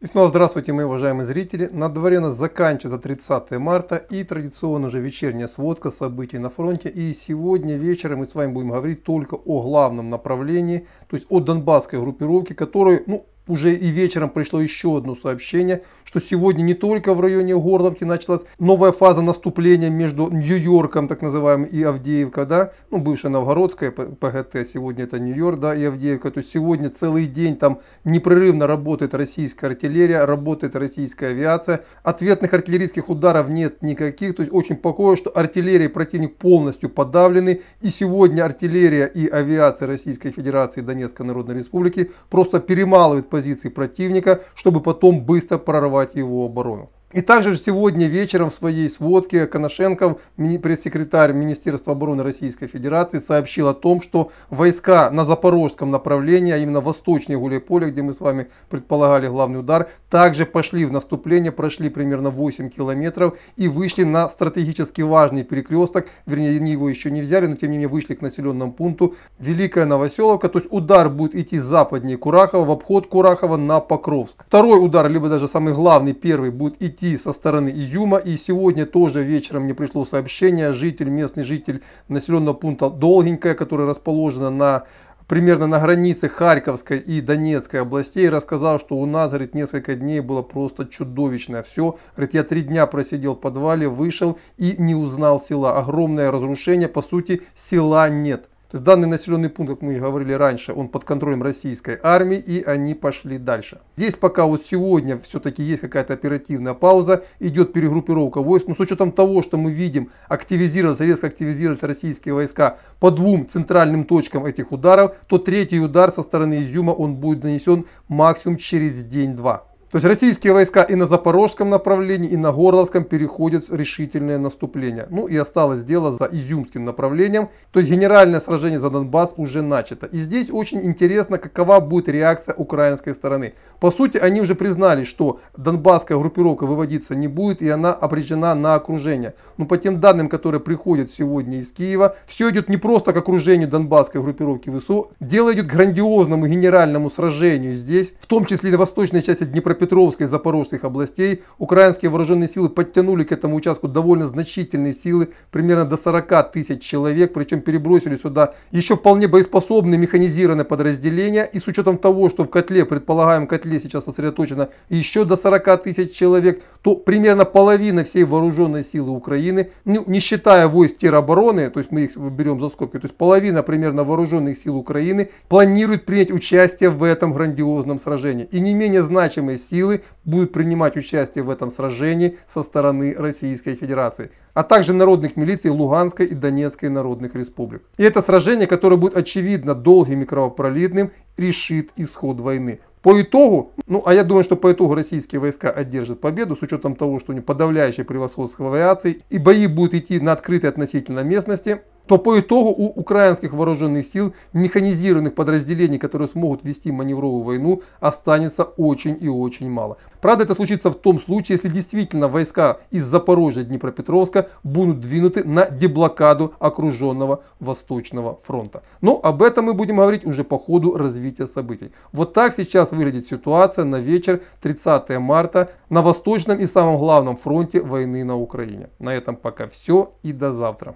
И снова здравствуйте, мои уважаемые зрители. На дворе у нас заканчивается 30 марта и традиционно уже вечерняя сводка событий на фронте. И сегодня вечером мы с вами будем говорить только о главном направлении, то есть о донбасской группировке, которую, ну, уже и вечером пришло еще одно сообщение, что сегодня не только в районе Горловки началась новая фаза наступления между Нью-Йорком, так называемым, и Авдеевка, да, ну, бывшая Новгородская ПГТ, сегодня это Нью-Йорк, да, и Авдеевка, то есть сегодня целый день там непрерывно работает российская артиллерия, работает российская авиация, ответных артиллерийских ударов нет никаких, то есть очень покоя, что артиллерия противник полностью подавлены, и сегодня артиллерия и авиация Российской Федерации Донецкой Народной Республики просто перемалывает по позиции противника, чтобы потом быстро прорвать его оборону. И также же сегодня вечером в своей сводке Коношенков, пресс-секретарь Министерства обороны Российской Федерации, сообщил о том, что войска на запорожском направлении, а именно восточнее Гуляйполя, где мы с вами предполагали главный удар, также пошли в наступление, прошли примерно 8 километров и вышли на стратегически важный перекресток, вернее они его еще не взяли, но тем не менее вышли к населенному пункту Великая Новоселовка, то есть удар будет идти западнее Курахова, в обход Курахова на Покровск. Второй удар, либо даже самый главный, первый, будет идти сети со стороны Изюма. И сегодня тоже вечером мне пришло сообщение, житель, местный житель населенного пункта Долгенькая, которая расположена на примерно на границе Харьковской и Донецкой областей, рассказал, что у нас, говорит, несколько дней было просто чудовищное все. Говорит, я три дня просидел в подвале, вышел и не узнал села. Огромное разрушение, по сути, села нет. То есть данный населенный пункт, как мы и говорили раньше, он под контролем российской армии, и они пошли дальше. Здесь пока вот сегодня все-таки есть какая-то оперативная пауза, идет перегруппировка войск. Но с учетом того, что мы видим, активизировались, резко активизировались российские войска по двум центральным точкам этих ударов, то третий удар со стороны Изюма, он будет нанесен максимум через день-два. То есть российские войска и на запорожском направлении, и на горловском переходят в решительное наступление. Ну и осталось дело за изюмским направлением. То есть генеральное сражение за Донбасс уже начато. И здесь очень интересно, какова будет реакция украинской стороны. По сути, они уже признали, что донбасская группировка выводиться не будет, и она обречена на окружение. Но по тем данным, которые приходят сегодня из Киева, все идет не просто к окружению донбасской группировки ВСУ. Дело идет к грандиозному генеральному сражению здесь, в том числе и на восточной части Днепропетровска Днепропетровской и Запорожских областей украинские вооруженные силы подтянули к этому участку довольно значительные силы, примерно до 40 тысяч человек, причем перебросили сюда еще вполне боеспособные механизированные подразделения. И с учетом того, что в котле, предполагаем котле сейчас сосредоточено еще до 40 тысяч человек, то примерно половина всей вооруженной силы Украины, не, ну, не считая войск теробороны, то есть мы их берем за скобки, то есть половина примерно вооруженных сил Украины планирует принять участие в этом грандиозном сражении. И не менее значимые силы будут принимать участие в этом сражении со стороны Российской Федерации а также народных милиций Луганской и Донецкой народных республик. И это сражение, которое будет очевидно долгим и кровопролитным, решит исход войны. По итогу, ну а я думаю, что по итогу российские войска одержат победу с учетом того, что у них подавляющее превосходство в авиации и бои будут идти на открытой относительно местности то по итогу у украинских вооруженных сил механизированных подразделений, которые смогут вести маневровую войну, останется очень и очень мало. Правда, это случится в том случае, если действительно войска из Запорожья Днепропетровска будут двинуты на деблокаду окруженного Восточного фронта. Но об этом мы будем говорить уже по ходу развития событий. Вот так сейчас выглядит ситуация на вечер 30 марта на Восточном и самом главном фронте войны на Украине. На этом пока все и до завтра.